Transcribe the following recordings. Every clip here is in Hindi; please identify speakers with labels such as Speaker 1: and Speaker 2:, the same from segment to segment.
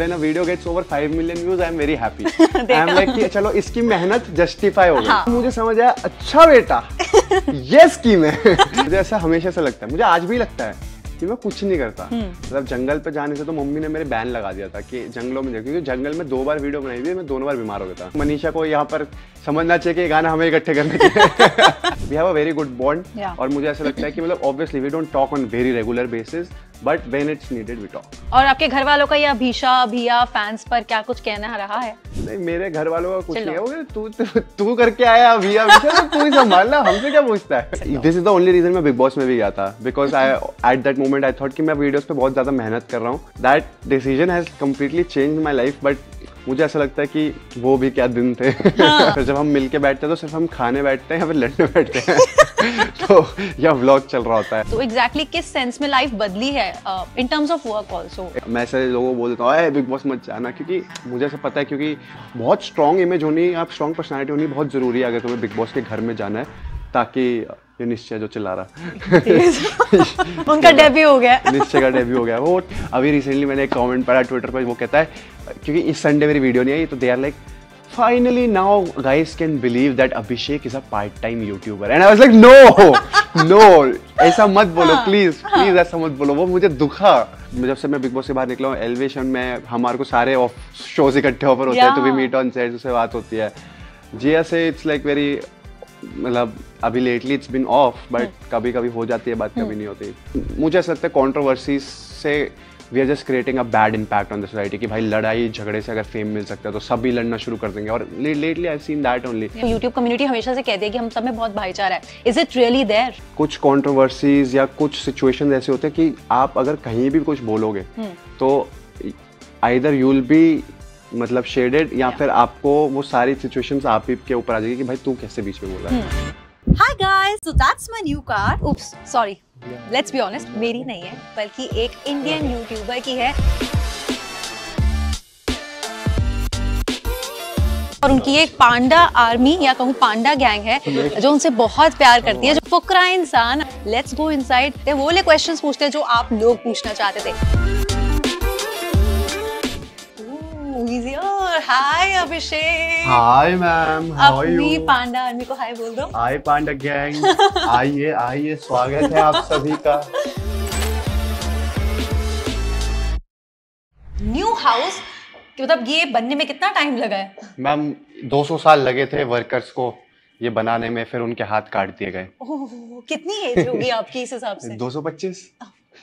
Speaker 1: when a video gets over 5 million views, I am very happy. I am like ki chalo iski mehnat justify ho gayi हाँ. मुझे समझ आया अच्छा बेटा ये स्कीम है मुझे ऐसा हमेशा से लगता है मुझे आज भी लगता है कि मैं कुछ नहीं करता हम्म। मतलब जंगल पे जाने से तो मम्मी ने मेरे बैन लगा दिया था कि जंगलों में क्योंकि जंगल में दो बार वीडियो बनाई थी मैं दोनों बार बीमार हो गया था मनीषा को यहाँ पर समझना चाहिए कि गाना हमें इकट्ठे करने चाहिए we have a very good bond और मुझे ऐसा लगता है कि मतलब obviously we don't talk on very regular basis but when it's needed we talk
Speaker 2: और आपके घर वालों का या भीषा भैया फैंस पर क्या कुछ कहना रहा है
Speaker 1: नहीं मेरे घर वालों का कुछ नहीं है तू तू करके आया भैया भीषा तू ही संभाल संभालना हमसे क्या पूछता है this is the only reason मैं बिग बॉस में भी गया था because I at that moment moment I thought कि मैं वीडियोस पे बहुत ज़्यादा मेहनत कर रहा हूँ that decision has completely change my life but मुझे ऐसा लगता है कि वो भी क्या दिन थे हाँ। तो जब हम मिल के बैठते हैं तो सिर्फ हम खाने बैठते हैं या फिर लड़ने बैठते हैं तो यह व्लॉग चल रहा होता है तो एग्जैक्टली
Speaker 2: exactly किस सेंस में लाइफ बदली है in terms of work also
Speaker 1: मैं ऐसे लोगों को बोल देता हूँ बिग बॉस मत जाना क्योंकि मुझे ऐसा पता है क्योंकि बहुत स्ट्रांग इमेज होनी आप स्ट्रांग पर्सनैलिटी होनी बहुत ज़रूरी है अगर तुम्हें बिग बॉस के घर में जाना है ताकि ये निश्चय जो चिल्ला रहा
Speaker 2: उनका डेब्यू हो गया
Speaker 1: निश्चय का डेब्यू हो गया वो अभी रिसेंटली मैंने एक कमेंट पढ़ा ट्विटर पर वो कहता है क्योंकि इस संडे मेरी वीडियो नहीं आई तो they are like finally now guys can believe that Abhishek is a part-time YouTuber and I was like no no ऐसा मत बोलो प्लीज हाँ, प्लीज हाँ। ऐसा मत बोलो वो मुझे दुखा जब से मैं बिग बॉस से बाहर निकला हूँ एलिवेशन में हमारे को सारे ऑफ शोज इकट्ठे ऑफर होते हैं तो भी मीट ऑन सेट उससे बात होती है जी ऐसे इट्स लाइक वेरी मतलब अभी lately it's been off but कभी कभी हो जाती है बात कभी hmm. नहीं होती मुझे ऐसा लगता है कॉन्ट्रोवर्सी से we are just creating a bad impact on the society कि भाई लड़ाई झगड़े से अगर फेम मिल सकता है तो सब भी लड़ना शुरू कर देंगे और lately I seen that only YouTube
Speaker 2: community हमेशा से कहती है कि हम सब में बहुत भाईचारा है इज इट रियली देयर
Speaker 1: कुछ कॉन्ट्रोवर्सीज या कुछ सिचुएशन ऐसे होते हैं कि आप अगर कहीं भी कुछ बोलोगे hmm. तो आइदर यू विल बी मतलब शेडेड या फिर आपको वो सारी सिचुएशंस आप ही के ऊपर आ जाएगी कि भाई तू कैसे बीच में बोल रहा है
Speaker 2: hi guys so that's my new car oops sorry let's be honest मेरी नहीं है बल्कि एक इंडियन यूट्यूबर की है और उनकी एक पांडा आर्मी या कहूँ पांडा गैंग है जो उनसे बहुत प्यार करती है जो फुकरा इंसान लेट्स गो इनसाइड वो ले क्वेश्चंस पूछते हैं जो आप लोग पूछना चाहते थे म्यूजियर हाय अभिषेक
Speaker 1: हाय मैम अपनी
Speaker 2: पांडा आर्मी को हाय बोल दो
Speaker 1: हाय पांडा गैंग आइए आइए स्वागत है आप सभी का
Speaker 2: न्यू हाउस मतलब ये बनने में कितना टाइम लगा है
Speaker 1: मैम 200 साल लगे थे वर्कर्स को ये बनाने में फिर उनके हाथ काट दिए गए
Speaker 2: ओ, कितनी एज होगी आपकी इस हिसाब से
Speaker 1: 225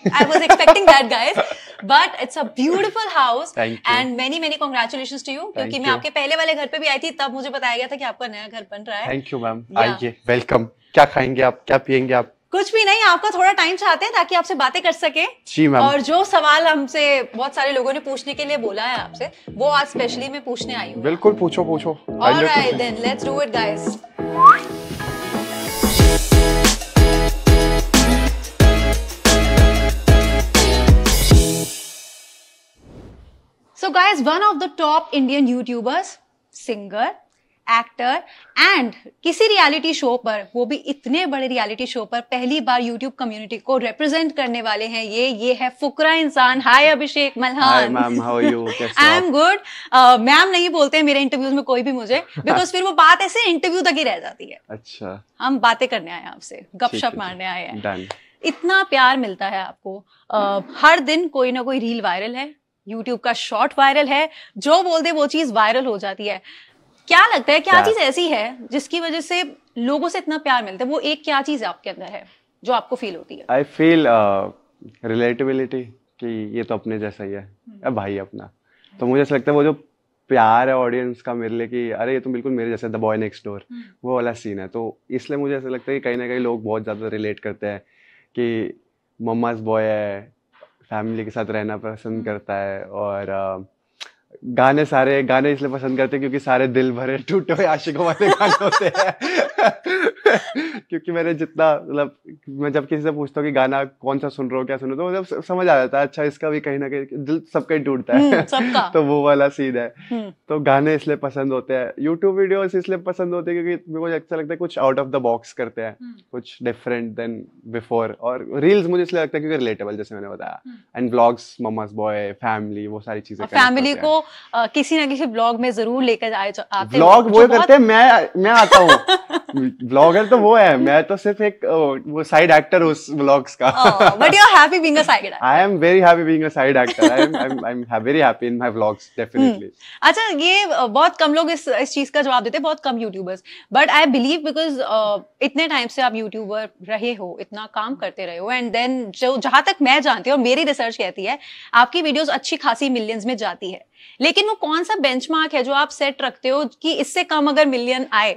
Speaker 2: I was expecting that, guys. But it's a beautiful house. Thank you. And many many congratulations to you. Thank क्योंकि मैं आपके पहले वाले घर पे भी आई थी तब मुझे बताया गया था कि आपका नया घर बन रहा है
Speaker 1: थैंक यू मैम आइए वेलकम क्या खाएंगे आप क्या पियेंगे आप
Speaker 2: कुछ भी नहीं आपका थोड़ा टाइम चाहते हैं ताकि आपसे बातें कर सके जी मैम और जो सवाल हमसे बहुत सारे लोगों ने पूछने के लिए बोला है आपसे वो आज स्पेशली मैं पूछने आई
Speaker 1: हूँ बिल्कुल पूछो पूछो alright
Speaker 2: then let's do it guys So guys, one of the top Indian YouTubers, singer, actor and किसी रियलिटी शो पर वो भी इतने बड़े रियलिटी शो पर पहली बार यूट्यूब कम्युनिटी को रिप्रेजेंट करने वाले हैं ये ये है Fukra Insaan hi Abhishek Malhan I am good ma'am नहीं बोलते मेरे इंटरव्यूज में कोई भी मुझे बिकॉज फिर वो बात ऐसे इंटरव्यू तक ही रह जाती है अच्छा हम बातें करने आए हैं आपसे गपशप मारने आए हैं इतना प्यार मिलता है आपको uh, हर दिन कोई ना कोई रील वायरल है यूट्यूब का शॉर्ट वायरल है जो बोल दे वो चीज वायरल हो जाती है क्या लगता है क्या चीज ऐसी है जिसकी वजह से लोगों से इतना प्यार मिलता है वो एक क्या चीज आपके अंदर है जो आपको फील होती है
Speaker 1: आई फील रिलेटेबिलिटी कि ये तो अपने जैसा ही है हम्म। अब भाई अपना तो मुझे ऐसा लगता है वो जो प्यार है ऑडियंस का मेरे लिए कि अरे ये तो बिल्कुल मेरे जैसे द बॉय नेक्स्ट डोर वो वाला सीन है तो इसलिए मुझे ऐसा लगता है कि कहीं ना कहीं लोग बहुत ज़्यादा रिलेट करते हैं कि मम्माज बॉय है फैमिली के साथ रहना पसंद हम्म। करता है और गाने सारे गाने इसलिए पसंद करते हैं क्योंकि सारे दिल भरे टूटे हुए आशिकों वाले गाने होते हैं क्योंकि मैंने जितना मतलब मैं जब किसी से पूछता हूँ कि गाना कौन सा सुन रहा हो क्या सुन रहा हूँ तो मतलब समझ आ जाता है अच्छा इसका भी कहीं ना कहीं दिल सबका ही टूटता है हम्म, तो वो वाला सीन है हम्म। तो गाने इसलिए पसंद होते हैं यूट्यूब वीडियो इसलिए पसंद होते हैं क्योंकि मेरे को अच्छा लगता है कुछ आउट ऑफ द बॉक्स करते हैं हम्म। कुछ डिफरेंट देन बिफोर और रील्स मुझे इसलिए लगता है क्योंकि रिलेटेबल जैसे मैंने बताया and blogs mama's boy family वो सारी चीजें फैमिली
Speaker 2: को किसी ना किसी ब्लॉग में जरूर लेकर आए ब्लॉग वो करते
Speaker 1: हैं मैं मैं आता हूँ ब्लॉगर तो वो है मैं तो सिर्फ एक वो साइड एक्टर उस ब्लॉग्स का but
Speaker 2: you are happy being a side actor
Speaker 1: I am very happy being a side actor I am I am very happy in my vlogs definitely
Speaker 2: अच्छा ये बहुत कम लोग इस इस चीज का जवाब देते हैं बहुत कम YouTubers but I believe because इतने टाइम से आप यूट्यूबर रहे हो इतना काम करते रहे हो एंड देन जो जहां तक मैं जानती हूं मेरी रिसर्च कहती है आपकी वीडियोस अच्छी खासी मिलियंस में जाती है लेकिन वो कौन सा बेंचमार्क है जो आप सेट रखते हो कि इससे कम अगर मिलियन आए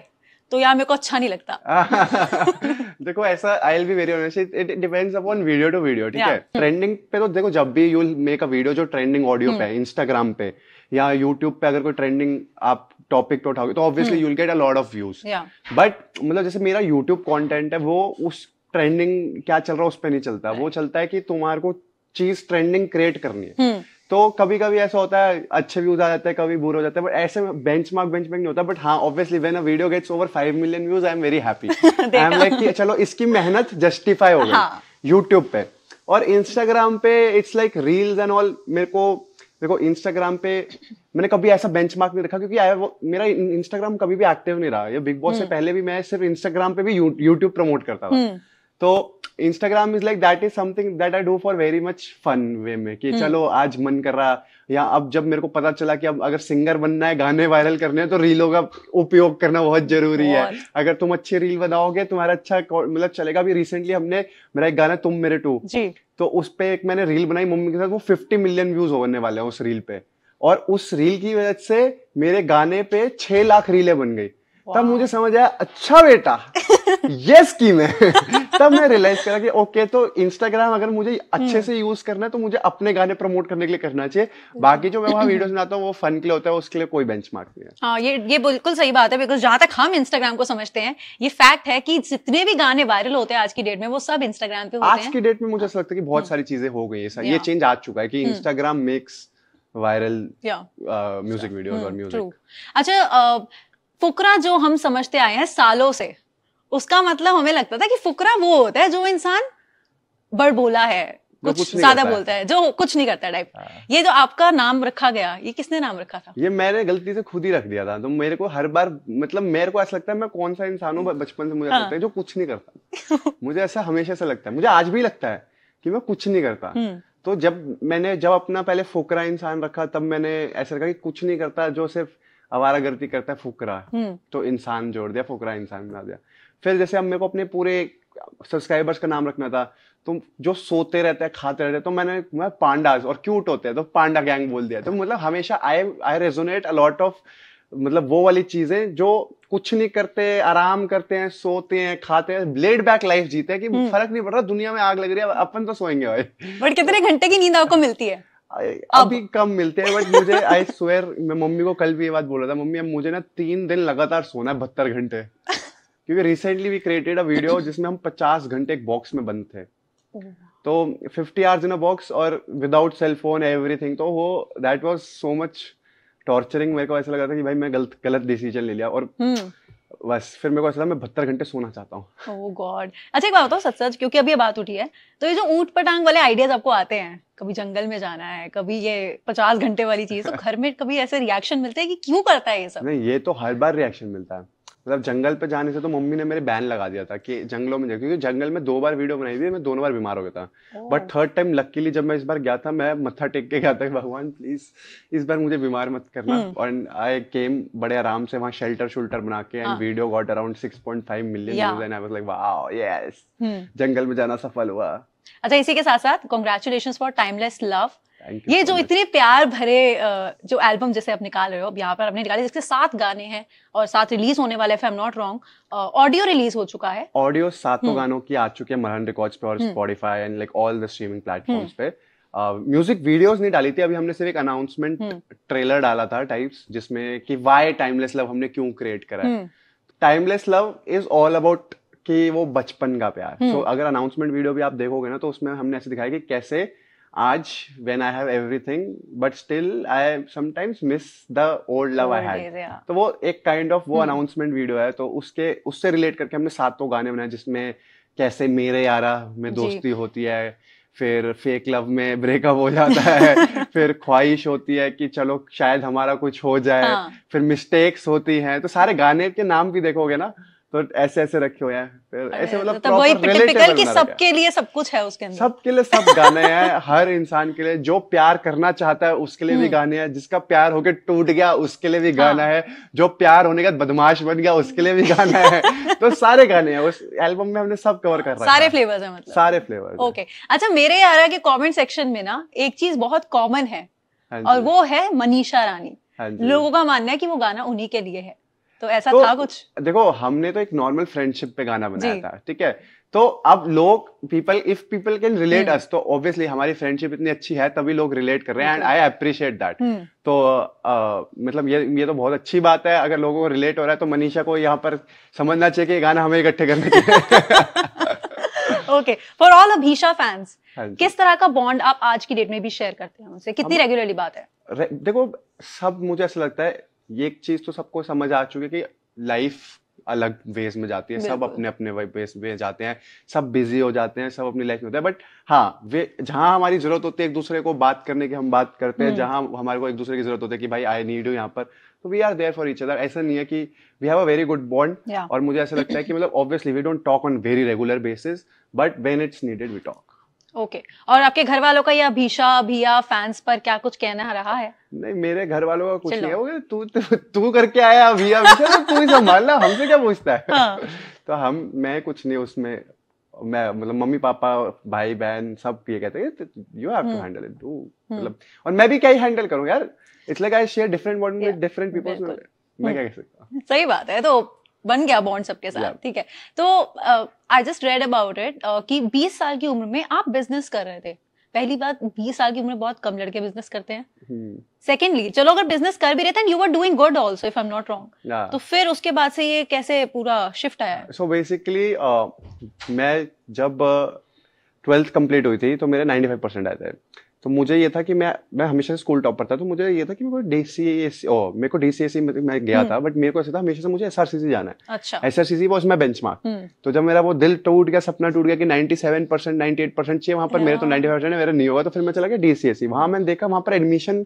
Speaker 2: तो यार मेरे को अच्छा नहीं
Speaker 1: लगता देखो ऐसा I'll be very honest it depends upon video to video ठीक है ट्रेंडिंग पे तो देखो जब भी यू मेक अ वीडियो जो ट्रेंडिंग ऑडियो पे इंस्टाग्राम hmm. पे या यूट्यूब पे अगर कोई ट्रेंडिंग आप टॉपिक पे उठाओगे तो obviously you will get a lot of views but मतलब जैसे मेरा यूट्यूब कॉन्टेंट है वो उस ट्रेंडिंग क्या चल रहा है उस पर नहीं चलता वो चलता है कि तुम्हारे को चीज ट्रेंडिंग क्रिएट करनी है hmm. तो कभी कभी ऐसा होता है अच्छे व्यूज आ जाते हैं कभी बुरे हो जाते हैं बट ऐसे बेंच मार्क बेंच मार्क नहीं होता बट हाँ obviously when a video gets over five million views I am very happy I am like कि चलो इसकी मेहनत जस्टिफाई हो गई यूट्यूब हाँ। पे और इंस्टाग्राम पे it's like reels and all मेरे को देखो इंस्टाग्राम पे मैंने कभी ऐसा बेंच मार्क नहीं रखा क्योंकि आया वो मेरा इंस्टाग्राम कभी भी एक्टिव नहीं रहा ये बिग बॉस से हम्म। पहले भी मैं सिर्फ इंस्टाग्राम पे भी यूट्यूब प्रमोट करता था हम्म। तो Instagram is like that is something that I do for very much fun way में कि hmm. चलो आज मन कर रहा या अब जब मेरे को पता चला कि अब अगर सिंगर बनना है गाने वायरल करने हैं तो रीलों का उपयोग करना बहुत जरूरी है अगर तुम अच्छे रील बनाओगे तुम्हारा अच्छा मतलब चलेगा अभी रिसेंटली हमने मेरा एक गाना तुम मेरे टू तो उस पर एक मैंने रील बनाई मम्मी के साथ वो फिफ्टी मिलियन व्यूज होने वाले हैं उस रील पे और उस रील की वजह से मेरे गाने पे छह लाख रीलें बन गई तब मुझे समझ आया अच्छा बेटा ये स्कीम है तब मैं रियलाइज करा कि ओके तो इंस्टाग्राम अगर मुझे अच्छे हम्म। से यूज करना है तो मुझे अपने गाने प्रमोट करने के लिए करना चाहिए बाकी जो मैं वहाँ वीडियो बनाता हूँ वो फन के लिए होता है उसके लिए कोई बेंच मार्क नहीं है
Speaker 2: हाँ ये ये बिल्कुल सही बात है बिकॉज जहां तक हम इंस्टाग्राम को समझते हैं ये फैक्ट है कि जितने भी गाने वायरल होते हैं आज की डेट में वो सब इंस्टाग्राम पे होते आज की
Speaker 1: डेट में मुझे ऐसा लगता है कि बहुत हम्म। सारी चीजें हो गई है ये चेंज आ चुका है कि Instagram makes viral music video और म्यूजिक
Speaker 2: अच्छा uh, फुकरा जो हम समझते आए हैं सालों से उसका मतलब हमें लगता था कि फुकरा वो होता है जो इंसान बोला है कुछ ज्यादा बोलता है जो कुछ नहीं करता टाइप हाँ। ये जो आपका नाम रखा गया ये किसने नाम रखा था
Speaker 1: ये मैंने गलती से खुद ही रख दिया था तो मेरे को हर बार मतलब मेरे को ऐसा लगता है मैं कौन सा इंसान हूँ हाँ। बचपन से मुझे हाँ। लगता है जो कुछ नहीं करता मुझे ऐसा हमेशा से लगता है मुझे आज भी लगता है कि मैं कुछ नहीं करता हम्म। तो जब मैंने जब अपना पहले फुकरा इंसान रखा तब मैंने ऐसा रखा कि कुछ नहीं करता जो सिर्फ आवारागर्दी करता है फुकरा हम्म। तो इंसान जोड़ दिया फुकरा इंसान बना दिया फिर जैसे हम मेरे को अपने पूरे सब्सक्राइबर्स का नाम रखना था तो जो सोते रहते हैं खाते रहते हैं तो मैंने मैं पांडाज और क्यूट होते हैं तो पांडा गैंग बोल दिया तो मतलब हमेशा I I resonate a lot of मतलब वो वाली चीजें जो कुछ नहीं करते आराम करते हैं सोते हैं खाते हैं लेट बैक लाइफ जीते हैं कि हम्म। फर्क नहीं पड़ रहा दुनिया में आग लग रही है अपन तो सोएंगे भाई बट
Speaker 2: कितने घंटे की नींद आपको मिलती है
Speaker 1: अभी कम मिलते हैं बट मुझे आई स्वेयर मैं मम्मी को कल भी ये बात बोल रहा था मम्मी अब मुझे ना तीन दिन लगातार सोना है बहत्तर घंटे क्योंकि recently we created a video जिसमें हम 50 घंटे एक बॉक्स में बंद थे oh. तो 50 आवर्स इन अ बॉक्स और विदाउट सेल फोन एवरीथिंग तो वो that was so much torturing मेरे को ऐसा लगा था कि भाई मैं गलत गलत डिसीजन ले लिया और hmm. बस फिर मेरे को ऐसा मैं बहत्तर घंटे सोना चाहता हूँ
Speaker 2: ओह oh गॉड अच्छा एक बात बताओ सच सच क्योंकि अभी ये बात उठी है तो ये जो ऊंट पटांग वाले आइडियाज आपको आते हैं कभी जंगल में जाना है कभी ये पचास घंटे वाली चीज तो घर में कभी ऐसे रिएक्शन मिलते हैं कि क्यों करता है ये सब
Speaker 1: नहीं ये तो हर बार रिएक्शन मिलता है मतलब जंगल पे जाने से तो मम्मी ने मेरे बैन लगा दिया था कि जंगलों में जाए क्योंकि जंगल में दो बार वीडियो बनाई थी मैं दोनों बार बीमार हो गया था बट थर्ड टाइम लकीली जब मैं इस बार गया था मैं मत्था टेक के गया था भगवान प्लीज इस बार मुझे बीमार मत करना हम्म। और आई केम बड़े आराम से वहाँ शेल्टर शुल्टर बना के and video got around six point five million जंगल में जाना सफल हुआ
Speaker 2: अच्छा इसी के साथ साथ कॉन्ग्रेचुलेशन फॉर टाइमलेस लव ये जो इतने प्यार भरे जो एल्बम जैसे आप निकाल रहे हो अब यहाँ पर आपने निकाले जिसके सात गाने हैं और सात रिलीज होने वाले हैं नॉट रॉन्ग ऑडियो रिलीज हो चुका है
Speaker 1: ऑडियो सातों हम्म। गानों की आ चुके हैं मरन रिकॉर्ड्स पे और Spotify and like all the streaming platforms पे म्यूजिक uh, वीडियोस नहीं डाली थी अभी हमने सिर्फ एक अनाउंसमेंट हम्म। ट्रेलर डाला था टाइप्स जिसमें कि व्हाई टाइमलेस लव हमने क्यों क्रिएट करा है timeless love is all about कि वो बचपन का प्यार सो so, हम्म। अगर अनाउंसमेंट वीडियो भी आप देखोगे ना तो उसमें हमने ऐसे दिखाया कि कैसे आज when I have everything but still I miss miss the old love I had तो वो एक काइंड ऑफ वो अनाउंसमेंट hmm. वीडियो है तो उसके उससे रिलेट करके हमने सातों गाने बनाए जिसमें कैसे मेरे यारा में दोस्ती होती है फिर फेक लव में ब्रेकअप हो जाता है फिर ख्वाहिश होती है कि चलो शायद हमारा कुछ हो जाए हाँ. फिर मिस्टेक्स होती हैं तो सारे गाने के नाम भी देखोगे ना तो ऐसे ऐसे रखे हुए हैं फिर ऐसे मतलब तो, तो वही टिपिकल कि सबके
Speaker 2: लिए सब कुछ है उसके अंदर
Speaker 1: सबके लिए सब गाने हैं हर इंसान के लिए जो प्यार करना चाहता है उसके लिए भी हम्म। गाने हैं जिसका प्यार होके टूट गया उसके लिए भी गाना हाँ। है जो प्यार होने का बदमाश बन गया उसके लिए भी गाना है तो सारे गाने हैं उस एल्बम में हमने सब कवर कर रखा सारे फ्लेवर्स है मतलब सारे फ्लेवर्स ओके
Speaker 2: अच्छा मेरे यारा के कमेंट सेक्शन में ना एक चीज बहुत कॉमन है हाँ और वो है मनीषा रानी हाँ लोगों का मानना है कि वो गाना उन्हीं के लिए है तो ऐसा तो, था कुछ
Speaker 1: देखो हमने तो एक नॉर्मल फ्रेंडशिप पे गाना बनाया था ठीक है तो अब लोग people if people can relate us तो ऑब्वियसली हमारी फ्रेंडशिप इतनी अच्छी है तभी लोग रिलेट कर रहे हैं एंड आई अप्रिशिएट दैट तो uh, मतलब ये ये तो बहुत अच्छी बात है अगर लोगों को रिलेट हो रहा है तो मनीषा को यहाँ पर समझना चाहिए कि गाना हमें इकट्ठे करना
Speaker 2: चाहिए okay for all Abhisha fans किस तरह का बॉन्ड आप आज की डेट में भी शेयर करते हैं उनसे कितनी रेगुलरली बात
Speaker 1: है देखो सब मुझे ऐसा लगता है ये एक चीज तो सबको समझ आ चुकी है कि लाइफ अलग वेज में जाती है सब अपने अपने वेज में जाते हैं सब बिजी हो जाते हैं सब अपनी लाइफ में होते हैं बट हाँ वे जहाँ हमारी जरूरत होती है एक दूसरे को बात करने की हम बात करते हैं हम्म। जहाँ हमारे को एक दूसरे की जरूरत होती है कि भाई आई नीड यू यहाँ पर तो we are there for each other ऐसा नहीं है कि we have a very good bond और मुझे ऐसा लगता है कि मतलब obviously we don't talk on very regular basis but when it's needed we talk
Speaker 2: okay okay. और आपके घर वालों का या भीषा भिया फैंस पर क्या कुछ कहना रहा है
Speaker 1: नहीं मेरे घर वालों का कुछ नहीं होगा तू तू करके आया भैया भीषा तो तू ही संभाल ला हमसे क्या पूछता है हाँ. तो हम मैं कुछ नहीं उसमें मैं मतलब मम्मी पापा भाई बहन सब ये कहते हैं you have to handle it तू हम्म। मतलब और मैं भी क्या ही हैंडल करूं यार it's like I share different word with different people मैं क्या कह सकता
Speaker 2: सही बात है तो बन गया बॉन्ड सबके साथ ठीक yeah. है तो I just read about it कि 20 साल की उम्र में आप बिजनेस कर रहे थे पहली बात 20 साल की उम्र में बहुत कम लड़के बिजनेस करते हैं सेकेंडली हम्म। hmm. चलो अगर बिजनेस कर भी रहे थे you are doing good also if I am not wrong तो फिर उसके बाद से ये कैसे पूरा शिफ्ट आया
Speaker 1: सो so बेसिकली uh, मैं जब ट्वेल्थ uh, कंप्लीट हुई थी तो मेरे नाइनटी आए थे तो मुझे ये था कि मैं मैं हमेशा स्कूल टॉप था तो मुझे ये था कि मेरे को डीसीएस ओ मेरे को डीसीएस सी मैं गया हम्म। था बट मेरे को ऐसा था हमेशा से मुझे एसआरसीसी जाना है S R C C benchmark तो जब मेरा वो दिल टूट गया सपना टूट गया कि 97% सेवन परसेंट एट परसेंट चाहिए वहां पर मेरे तो 95% फाइव मेरा नहीं होगा तो फिर मैं चला गया डी वहां वहाँ मैंने देखा वहां पर एडमिशन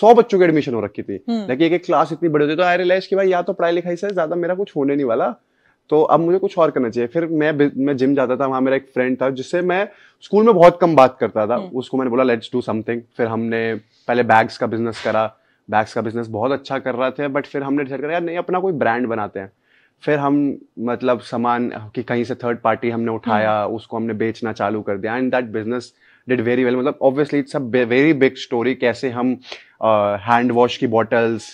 Speaker 1: सौ बच्चों की एडमिशन हो रखी थी लेकिन एक एक क्लास इतनी बड़ी होती तो आई रियलाइज कि भाई या तो पढ़ाई लिखाई से ज्यादा मेरा कुछ होने नहीं वाला तो अब मुझे कुछ और करना चाहिए फिर मैं मैं जिम जाता था वहाँ मेरा एक फ्रेंड था जिससे मैं स्कूल में बहुत कम बात करता था हम्म। उसको मैंने बोला लेट्स डू समथिंग फिर हमने पहले बैग्स का बिजनेस करा बैग्स का बिजनेस बहुत अच्छा कर रहा था बट फिर हमने डिसाइड करा यार नहीं अपना कोई ब्रांड बनाते हैं फिर हम मतलब सामान कि कहीं से थर्ड पार्टी हमने हम्म। उठाया उसको हमने बेचना चालू कर दिया and that business did very well मतलब obviously it's a very big story कैसे हम हैंड वॉश की बॉटल्स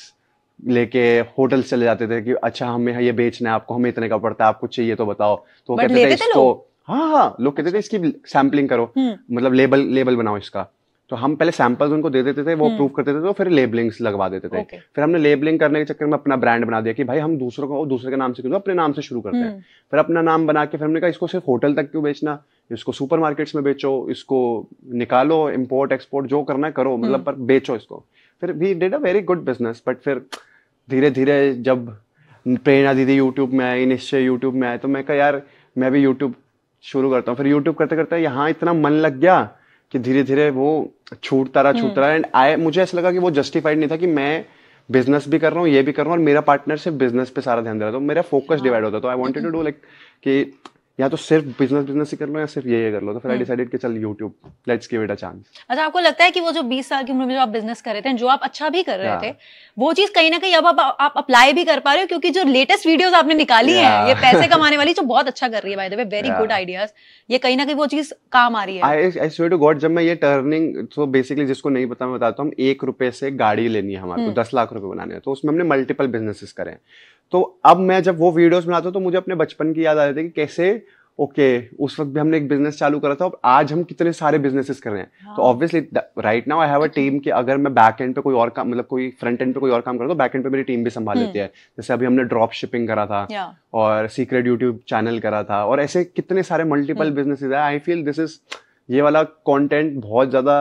Speaker 1: लेके होटल चले जाते थे कि अच्छा हमें ये बेचना है आपको हमें इतने का पड़ता है आपको चाहिए तो बताओ तो कहते थे इसको हाँ हाँ लोग कहते थे इसकी सैम्पलिंग करो हम्म। मतलब लेबल लेबल बनाओ इसका तो हम पहले सैंपल्स उनको दे देते थे वो प्रूव हम्म। करते थे तो फिर लेबलिंग्स लगवा देते थे फिर हमने लेबलिंग करने के चक्कर में अपना ब्रांड बना दिया कि भाई हम दूसरों को दूसरे के नाम से क्यों अपने नाम से शुरू करते हैं हम्म। फिर अपना नाम बना के फिर हमने कहा इसको सिर्फ होटल तक क्यों बेचना इसको मार्केट्स में बेचो इसको निकालो इम्पोर्ट एक्सपोर्ट जो करना है करो मतलब पर बेचो इसको फिर we did a very good business but फिर धीरे धीरे जब प्रेरणा दीदी यूट्यूब में आई निश्चय यूट्यूब में आए तो मैं कहा यार मैं भी यूट्यूब शुरू करता हूँ फिर यूट्यूब करते करते यहाँ इतना मन लग गया कि धीरे धीरे वो छूटता रहा छूटता रहा एंड आई मुझे ऐसा लगा कि वो जस्टिफाइड नहीं था कि मैं बिजनेस भी कर रहा हूँ ये भी कर रहा हूँ और मेरा पार्टनर सिर्फ बिजनेस पे सारा ध्यान दे रहा था तो मेरा फोकस डिवाइड हाँ। होता तो I wanted to do like कि या तो सिर्फ बिजनेस बिजनेस ही कर लो या सिर्फ ये ये कर लो तो फिर आई डिसाइडेड हम्म। कि चल YouTube let's give it a chance
Speaker 2: अच्छा आपको लगता है कि वो जो 20 साल की उम्र में जो आप बिजनेस कर रहे थे जो आप अच्छा भी कर रहे थे वो चीज कहीं ना कहीं अब आप, आप अप्लाई भी कर पा रहे हो क्योंकि जो लेटेस्ट वीडियोस आपने निकाली yeah. है ये पैसे कमाने वाली जो बहुत अच्छा कर रही है by the way very good ideas ये कहीं ना कहीं वो चीज काम आ रही है I
Speaker 1: I swear to God जब मैं ये टर्निंग तो बेसिकली जिसको नहीं पता मैं बताता हूँ एक रुपए से गाड़ी लेनी है हमारे को हम्म। दस लाख रुपए बनाने हैं तो उसमें हमने मल्टीपल बिजनेसेस करें तो अब मैं जब वो वीडियोस बनाता हूँ तो मुझे अपने बचपन की याद आ जाती है कि कैसे ओके okay, उस वक्त भी हमने एक बिजनेस चालू करा था और आज हम कितने सारे बिजनेसेस कर रहे हैं तो हाँ। तो obviously right now I have a team कि अगर मैं बैक एंड पे कोई और काम मतलब कोई फ्रंट एंड पे कोई और काम करता तो बैक एंड पे मेरी टीम भी संभाल हम्म। लेती है जैसे अभी हमने ड्रॉप शिपिंग करा था और सीक्रेट यूट्यूब चैनल करा था और ऐसे कितने सारे मल्टीपल बिजनेसेस है आई फील दिस इज ये वाला कंटेंट बहुत ज्यादा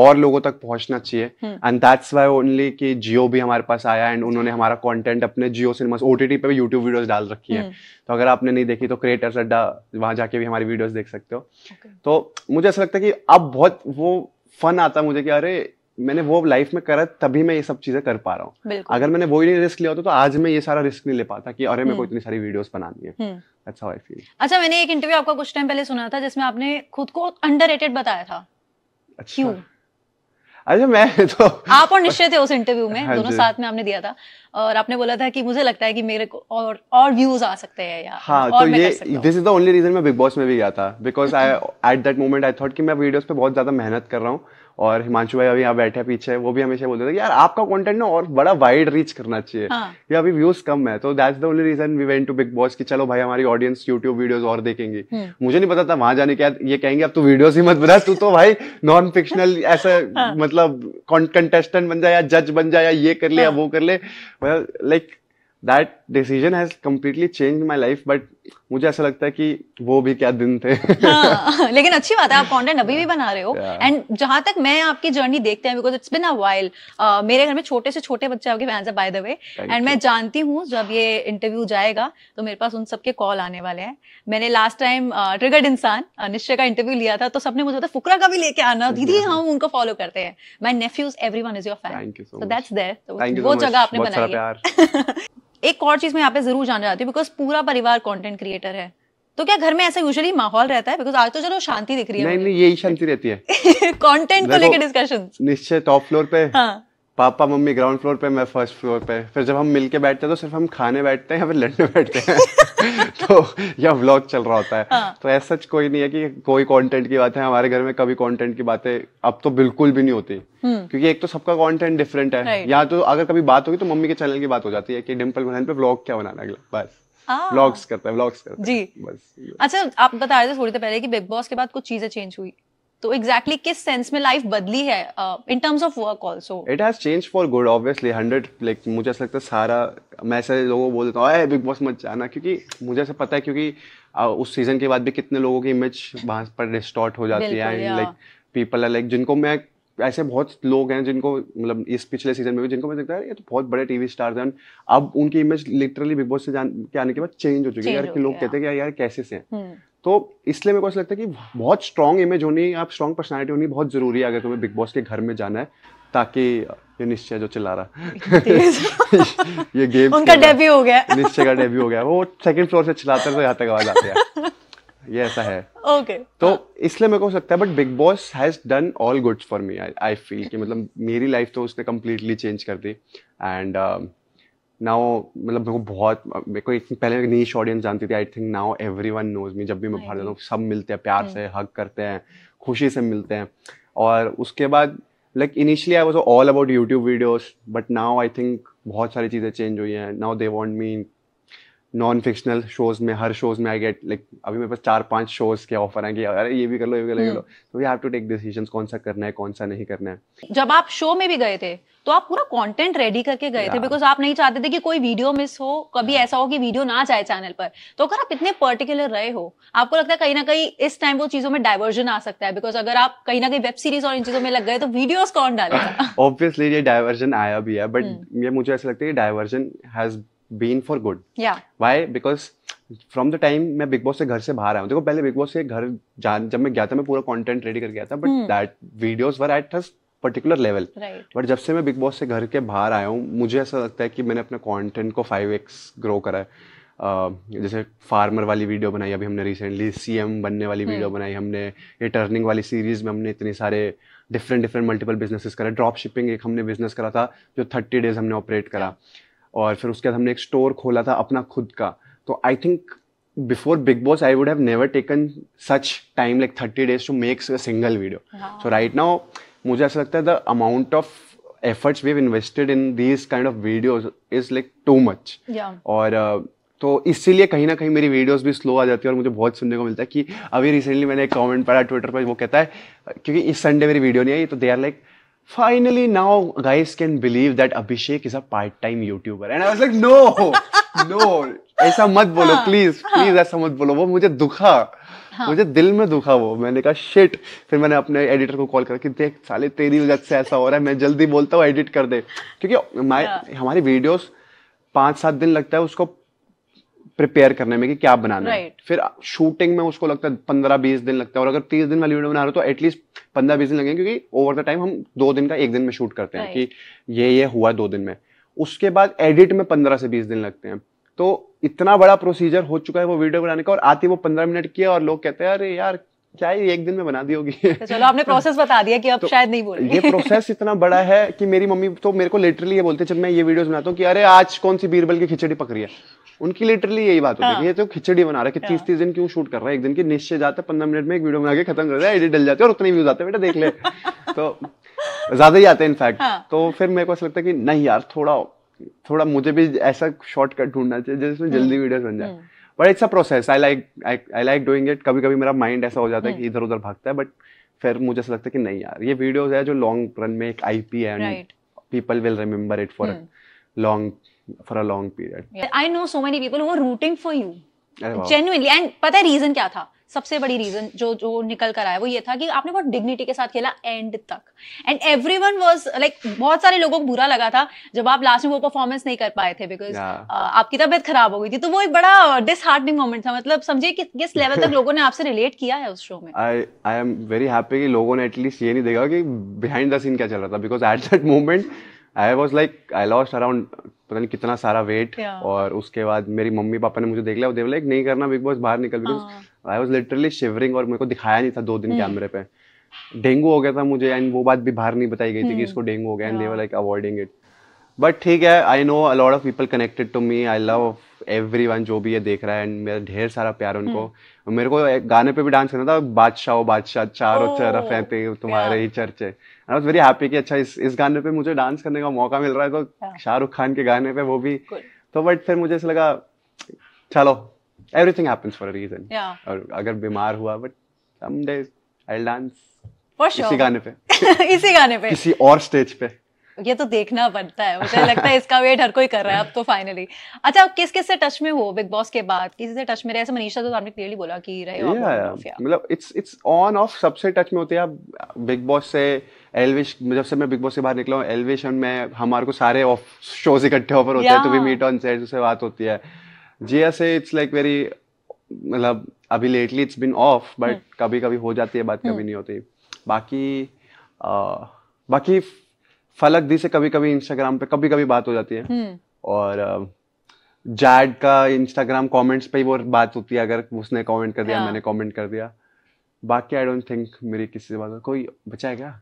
Speaker 1: और लोगों तक पहुंचना चाहिए एंड दैट्स वाई ओनली कि जियो भी हमारे पास आया एंड उन्होंने हमारा कंटेंट अपने जियो सिनेमा ओ पे भी यूट्यूब वीडियोस डाल रखी है हम्म। तो अगर आपने नहीं देखी तो क्रिएटर्स अड्डा वहां जाके भी हमारी वीडियोस देख सकते हो okay. तो मुझे ऐसा लगता है कि अब बहुत वो फन आता है मुझे कि अरे मैंने वो लाइफ में करा तभी मैं ये सब चीजें कर पा रहा हूँ अगर मैंने वो ही नहीं रिस्क लिया होता तो आज मैं ये सारा रिस्क नहीं ले पाता कि अरे मेरे को हम्म। इतनी सारी वीडियोस बनानी है अच्छा आई फील
Speaker 2: अच्छा मैंने एक इंटरव्यू आपका कुछ टाइम पहले सुना था जिसमें आपने खुद को अंडर बताया था
Speaker 1: अच्छा। क्यों अच्छा मैं तो
Speaker 2: आप और निश्चय थे उस इंटरव्यू में हाँ दोनों साथ में आपने दिया था और आपने बोला था कि मुझे लगता है कि मेरे को और और व्यूज आ सकते हैं यार
Speaker 1: हाँ और तो ये this is the only reason मैं बिग बॉस में भी गया था because I at that moment I thought कि मैं वीडियोस पे बहुत ज्यादा मेहनत कर रहा हूँ और हिमांशु भाई अभी यहाँ बैठे पीछे वो भी हमेशा बोलते थे यार आपका कंटेंट ना और बड़ा वाइड रीच करना चाहिए हाँ. या अभी व्यूज कम है तो that's the only reason we went to Bigg Boss कि चलो भाई हमारी ऑडियंस यूट्यूब वीडियोस और देखेंगे हम्म। मुझे नहीं पता था वहां जाने के ये कहेंगे अब तू वीडियोज ही मत बना तू तो भाई नॉन फिक्शनल ऐसा हाँ. मतलब कंटेस्टेंट बन जाए या जज बन जाए या ये कर ले या हाँ। वो कर ले like that decision has completely change my life but मुझे ऐसा लगता है कि वो भी क्या दिन थे
Speaker 2: हाँ, लेकिन अच्छी बात है आप कंटेंट अभी भी बना रहे हो एंड yeah. जहां तक मैं आपकी जर्नी देखते हैं because it's been a while मेरे घर में छोटे से छोटे बच्चे आपके fans by the way and मैं जानती हूँ जब ये इंटरव्यू जाएगा तो मेरे पास उन सबके कॉल आने वाले हैं मैंने लास्ट टाइम ट्रिगर्ड इंसान निश्चय का इंटरव्यू लिया था तो सबने मुझे बताया फुकरा का भी लेके आना दीदी हम हाँ, उनको फॉलो करते हैं my nephews everyone is your fan so that's there वो जगह आपने बनाई एक और चीज मैं यहाँ पे जरूर जानना चाहती हूँ बिकॉज पूरा परिवार कॉन्टेंट क्रिएटर है तो क्या घर में ऐसा यूजुअली माहौल रहता है बिकॉज आज तो चलो शांति दिख रही है नहीं
Speaker 1: नहीं यही शांति रहती
Speaker 2: है कॉन्टेंट को लेकर डिस्कशन
Speaker 1: निश्चय टॉप फ्लोर पे हाँ पापा मम्मी ग्राउंड फ्लोर पे मैं फर्स्ट फ्लोर पे फिर जब हम मिलके के बैठते हैं तो सिर्फ हम खाने बैठते हैं या फिर लड़ने बैठते हैं तो या व्लॉग चल रहा होता है हाँ. तो ऐसा सच कोई नहीं है कि कोई कंटेंट की बात है हमारे घर में कभी कंटेंट की बातें अब तो बिल्कुल भी नहीं होती हम्म। क्योंकि एक तो सबका कंटेंट डिफरेंट है यहाँ तो अगर कभी बात होगी तो मम्मी के चैनल की बात हो जाती है कि डिम्पल बहन पे व्लॉग क्या बनाना अगला बस व्लॉग्स करता है व्लॉग्स करता है जी बस
Speaker 2: अच्छा आप बता रहे थे थोड़ी देर पहले कि बिग बॉस के बाद कुछ चीजें चेंज हुई तो एग्जैक्टली exactly किस सेंस में लाइफ बदली है in terms of work also
Speaker 1: it has change for good obviously hundred like मुझे ऐसा लगता है सारा मैं ऐसे लोगों को बोल देता हूँ बिग बॉस मत जाना क्योंकि मुझे ऐसा पता है क्योंकि uh, उस सीजन के बाद भी कितने लोगों की इमेज वहाँ पर डिस्टॉर्ट हो जाती है and like people are like जिनको मैं ऐसे बहुत लोग हैं जिनको मतलब इस पिछले सीजन में भी जिनको मैं देखता है ये तो बहुत बड़े टीवी स्टार्स हैं अब उनकी इमेज लिटरली बिग बॉस से जान के आने के बाद चेंज हो चुकी है यार कि लोग कहते हैं कि यार कैसे से हैं हम्म। तो इसलिए मेरे को ऐसा लगता है कि बहुत स्ट्रॉन्ग इमेज होनी आप स्ट्रॉन्ग पर्सनैलिटी होनी बहुत जरूरी है अगर तुम्हें बिग बॉस के घर में जाना है ताकि ये निश्चय जो चिल्ला रहा ये गेम उनका डेब्यू
Speaker 2: हो गया निश्चय
Speaker 1: का डेब्यू हो गया वो सेकंड फ्लोर से चिल्लाते तो यहाँ तक आवाज आती है ये ऐसा है ओके okay. तो इसलिए मेरे को हो सकता है but Bigg Boss has done all goods for me I feel कि मतलब मेरी लाइफ तो उसने कम्प्लीटली चेंज कर दी एंड नाउ मतलब मेरे को बहुत मेरे को एक पहले नीच ऑडियंस जानती थी I think now everyone knows me जब भी मैं बाहर हाँ जाता हूँ सब मिलते हैं प्यार हाँ। से हक करते हैं खुशी से मिलते हैं और उसके बाद like initially I was all about YouTube videos but now I think बहुत सारी चीज़ें चेंज हुई हैं now they want me non fictional shows में हर शोज में आई गेट लाइक अभी मेरे पास चार पांच शोज के ऑफर आएंगे अरे ये भी कर लो ये भी कर लो ये हम्म। लो तो we have to take decision कौन सा करना है कौन सा नहीं करना है
Speaker 2: जब आप शो में भी गए थे तो आप पूरा कंटेंट रेडी करके गए थे बिकॉज आप नहीं चाहते थे कि कोई वीडियो मिस हो कभी ऐसा हो कि वीडियो ना जाए चैनल पर तो अगर आप इतने पर्टिकुलर रहे हो आपको लगता है कहीं ना कहीं इस टाइम वो चीजों में डायवर्जन आ सकता है बिकॉज अगर आप कहीं ना कहीं वेब सीरीज और इन चीजों में लग गए तो वीडियोज कौन डालेगा
Speaker 1: ऑब्वियसली ये डायवर्जन आया भी है बट हम्म। ये मुझे ऐसा लगता है कि diversion has been for good why because from the time मैं बिग बॉस से घर से बाहर आया हूँ देखो पहले बिग बॉस से घर जब मैं गया था मैं पूरा कॉन्टेंट रेडी कर गया था but that videos were at particular level but जब से मैं बिग बॉस से घर के बाहर आया हूँ मुझे ऐसा लगता है कि मैंने अपने कॉन्टेंट को फाइव एक्स ग्रो करा है Uh, जैसे फार्मर वाली वीडियो बनाई अभी हमने रिसेंटली सीएम बनने वाली वीडियो hmm. बनाई हमने ये टर्निंग वाली सीरीज में हमने इतने सारे डिफरेंट डिफरेंट मल्टीपल बिजनेसेस करे ड्रॉप शिपिंग एक हमने बिजनेस करा था जो थर्टी डेज हमने ऑपरेट करा yeah. और फिर उसके बाद हमने एक स्टोर खोला था अपना खुद का तो I think before Bigg Boss I would have never taken such time like thirty days to makes a single video so right now मुझे ऐसा लगता है the amount of efforts we have invested in these kind of videos is like too much और uh, तो इसीलिए कहीं ना कहीं मेरी वीडियोस भी स्लो आ जाती है और मुझे बहुत सुनने को मिलता है कि अभी रिसेंटली मैंने एक कमेंट पढ़ा ट्विटर पर वो कहता है क्योंकि इस संडे मेरी वीडियो नहीं आई तो they are like finally now guys can believe that Abhishek is a part-time YouTuber. And I was like, no, no, ऐसा मत बोलो प्लीज हाँ, प्लीज हाँ। ऐसा मत बोलो वो मुझे दुखा हाँ। मुझे दिल में दुखा वो मैंने कहा शिट फिर मैंने अपने एडिटर को कॉल करा कि देख साले तेरी वजह से ऐसा हो रहा है मैं जल्दी बोलता हूँ एडिट कर दे क्योंकि हमारी वीडियोस पांच सात दिन लगता है उसको प्रिपेयर करने में कि क्या बनाना right. है फिर शूटिंग में उसको लगता है पंद्रह बीस दिन लगता है और अगर तीस दिन वाली वीडियो बना रहे हो तो एटलीस्ट पंद्रह बीस दिन लगेंगे क्योंकि ओवर द टाइम हम दो दिन का एक दिन में शूट करते हैं right. कि ये ये हुआ दो दिन में उसके बाद एडिट में पंद्रह से बीस दिन लगते हैं तो इतना बड़ा प्रोसीजर हो चुका है वो वीडियो बनाने का और आती वो पंद्रह मिनट की है और लोग कहते हैं अरे यार चाहे एक दिन में बना दी होगी तो चलो आपने प्रोसेस
Speaker 2: बता दिया कि अब तो शायद नहीं बोलेंगे ये प्रोसेस
Speaker 1: इतना बड़ा है कि मेरी मम्मी तो मेरे को लिटरली ये बोलते जब मैं ये वीडियोस बनाता हूँ कि अरे आज कौन सी बीरबल की खिचड़ी पक रही है उनकी लिटरली यही बात होती है हाँ। ये तो खिचड़ी बना रहा है कि तीस हाँ। तीस दिन क्यों शूट कर रहा है एक दिन की निश्चय जाता है पंद्रह मिनट में एक वीडियो बना के खत्म कर रहा है एडिट डल जाते और उतने व्यूज आते बेटा देख ले तो ज्यादा ही आते हैं इनफैक्ट हाँ। तो फिर मेरे को ऐसा लगता है कि नहीं यार थोड़ा थोड़ा मुझे भी ऐसा शॉर्टकट ढूंढना चाहिए जिसमें हम्म। जल्दी वीडियो बन जाए हम्म। But it's a process I like I like doing it कभी कभी मेरा माइंड ऐसा हो जाता है कि hmm. इधर उधर भागता है बट फिर मुझे ऐसा लगता है कि नहीं यार ये वीडियोज है जो लॉन्ग रन में एक आई है and people will remember it for long for a long period
Speaker 2: I know so many people who are rooting for you
Speaker 1: genuinely
Speaker 2: and पता है रीजन क्या था सबसे बड़ी रीजन जो जो निकल कर आया वो ये था कि आपने बहुत डिग्निटी के साथ खेला एंड तक and everyone was like बहुत सारे लोगों को बुरा लगा था जब आप लास्ट में वो परफॉर्मेंस नहीं कर पाए थे बिकॉज yeah. uh, आपकी तबियत खराब हो गई थी तो वो एक बड़ा डिसहार्टनिंग मोमेंट था मतलब समझिए कि किस लेवल तक लोगों ने आपसे रिलेट किया है उस शो में
Speaker 1: I I am very happy कि लोगों ने एटलीस्ट ये नहीं देखा कि बिहाइंड द सीन क्या चल रहा था because at that moment I was like I lost around पता नहीं कितना सारा वेट yeah. और उसके बाद मेरी मम्मी पापा ने मुझे देख लिया लाइक नहीं करना बिग बॉस बाहर निकल because I was literally shivering और मेरे को दिखाया नहीं था दो दिन कैमरे हम्म। पे डेंगू हो गया था मुझे एंड वो बात भी बाहर नहीं बताई गई थी कि हम्म। इसको डेंगू हो गया and they were like avoiding it but ठीक है I know a lot of people connected to me I love everyone जो भी ये देख रहा है एंड मेरा ढेर सारा प्यार hmm. उनको hmm. मेरे को एक गाने पे भी डांस करना था बादशाह हो बादशाह चारों oh, तरफ रहते तुम्हारे ही चर्चे आई वॉज वेरी हैप्पी कि अच्छा इस इस गाने पे मुझे डांस करने का मौका मिल रहा है तो yeah. शाहरुख खान के गाने पे वो भी तो बट फिर मुझे ऐसा लगा चलो everything happens for a reason और अगर बीमार हुआ but some days I dance
Speaker 2: इसी गाने पे इसी गाने पे किसी और स्टेज पे ये तो देखना पड़ता है मुझे लगता है इसका वेट हर कोई कर रहा है अब तो फाइनली अच्छा किस किस से टच में हो बिग बॉस के बाद किसी से टच में रहे मनीषा तो आपने क्लियरली बोला कि रहे मतलब
Speaker 1: इट्स इट्स ऑन ऑफ सबसे टच में होते हैं आप बिग बॉस से एलविश जब से मैं बिग बॉस से बाहर निकला हूँ एलविश एंड मैं हमारे को सारे ऑफ शोज इकट्ठे ऑफर होते हैं तो भी मीट ऑन सेट उससे बात होती है जी ऐसे इट्स लाइक वेरी मतलब अभी lately it's been off but कभी कभी हो जाती है बात hmm. कभी नहीं होती बाकी आ, बाकी फलक दी से कभी कभी इंस्टाग्राम पे कभी कभी बात हो जाती है हम्म। और जैड का इंस्टाग्राम कमेंट्स पे ही वो बात होती है अगर उसने कमेंट कर दिया हाँ। मैंने कमेंट कर दिया बाकी आई डोंट थिंक मेरी किसी से बात कोई बचा है क्या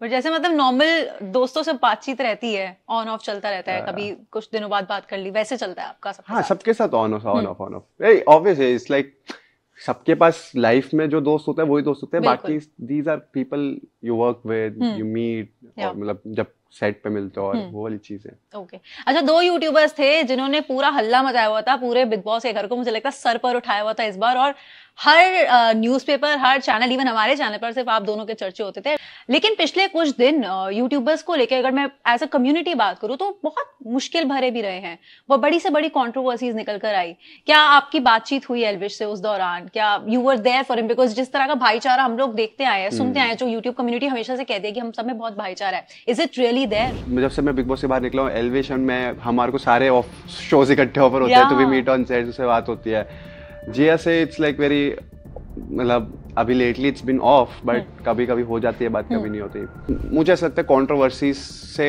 Speaker 2: पर जैसे मतलब नॉर्मल दोस्तों से बातचीत रहती है ऑन ऑफ चलता रहता है हाँ। कभी कुछ दिनों बाद बात कर ली वैसे चलता है आपका
Speaker 1: सबके हाँ साथ on off on off on off obvious it's like सबके पास लाइफ में जो दोस्त होता है वही दोस्त होते हैं बाकी these are people you work with you meet मतलब जब सेट पे मिलता और हम्म। वो वाली चीज है
Speaker 2: ओके अच्छा दो यूट्यूबर्स थे जिन्होंने पूरा हल्ला मचाया हुआ था पूरे बिग बॉस के घर को मुझे लगता है सर पर उठाया हुआ था इस बार और हर न्यूज़पेपर हर चैनल इवन हमारे चैनल पर सिर्फ आप दोनों के चर्चे होते थे लेकिन पिछले कुछ दिन यूट्यूबर्स को लेकर अगर मैं एज अ कम्युनिटी बात करूँ तो बहुत मुश्किल भरे भी रहे हैं वो बड़ी से बड़ी कॉन्ट्रोवर्सीज निकल कर आई क्या आपकी बातचीत हुई एलविश से उस दौरान क्या you were there for him because जिस तरह का भाईचारा हम लोग देखते आए हैं सुनते हम्म। आए जो यूट्यूब कम्युनिटी हमेशा से कहती है कि हम सब में बहुत भाईचारा है is it really really
Speaker 1: there जब से मैं बिग बॉस से बाहर निकला हूँ एलिवेशन में हमारे को सारे ऑफ शोज इकट्ठे ऑफर होते हैं तो वी मीट ऑन सेट से बात होती है जी ऐसे इट्स लाइक वेरी मतलब अभी lately it's been off but कभी कभी हो जाती है बात कभी hmm. नहीं होती मुझे ऐसा लगता है कॉन्ट्रोवर्सी से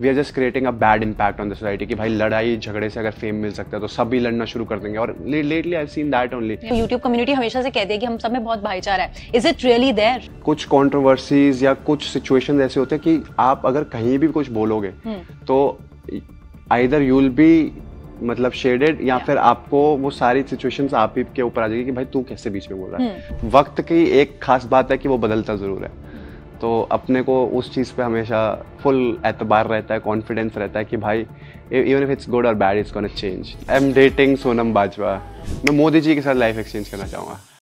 Speaker 1: we are just creating a bad impact on the society कि भाई लड़ाई झगड़े से अगर फेम मिल सकता है तो सब भी लड़ना शुरू कर देंगे और lately I seen that only
Speaker 2: YouTube community हमेशा से कहती है कि हम सब में बहुत भाईचारा है इज इट रियली देयर
Speaker 1: कुछ कॉन्ट्रोवर्सीज या कुछ सिचुएशन ऐसे होते हैं कि आप अगर कहीं भी कुछ बोलोगे hmm. तो आइदर यू विल बी मतलब शेडेड या फिर आपको वो सारी सिचुएशंस आप ही के ऊपर आ जाएगी कि भाई तू कैसे बीच में बोल रहा है हम्म। वक्त की एक खास बात है कि वो बदलता जरूर है तो अपने को उस चीज़ पे हमेशा फुल एतबार रहता है कॉन्फिडेंस रहता है कि भाई इवन इफ इट्स गुड और bad it's con change I am dating Sonam Bajwa मैं मोदी जी के साथ लाइफ एक्सचेंज करना चाहूँगा